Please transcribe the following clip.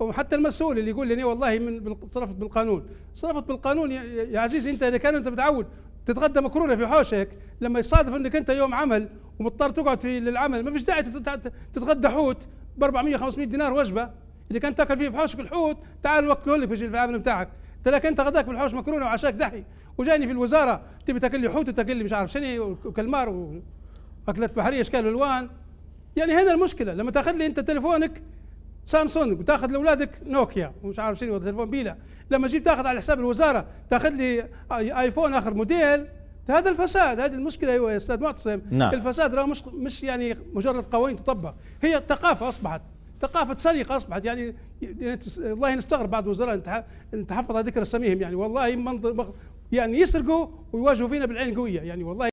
وحتى المسؤول اللي يقول لي والله من صرفت بالقانون صرفت بالقانون يا عزيزي انت اذا كان انت متعود تتغدى مكرونه في حوشك لما يصادف انك انت يوم عمل ومضطر تقعد في للعمل ما فيش داعي تتغدى حوت ب 400 500 دينار وجبه اللي كان تاكل فيه في حوشك الحوت تعال وكله لك في العمل بتاعك انت لكن انت غداك في الحوش مكرونه وعشاك دحي وجاني في الوزاره تبي تاكل لي حوت وتاكل لي مش عارف شنو وكلمار واكلات بحريه اشكال والوان يعني هنا المشكله لما تاخذ لي انت تليفونك سامسونج وتاخذ لاولادك نوكيا ومش عارف شنو تليفون بيلا لما تجي تاخذ على حساب الوزاره تاخذ لي ايفون اخر موديل هذا الفساد هذه المشكله ايوه يا استاذ معتصم نعم. الفساد راه مش مش يعني مجرد قوانين تطبق هي الثقافه اصبحت ثقافة سرقة أصبحت يعني والله نستغرب بعض وزراء نتحفظ على ذكر اساميهم يعني والله منظر يعني يسرقوا ويواجهوا فينا بالعين قوية يعني والله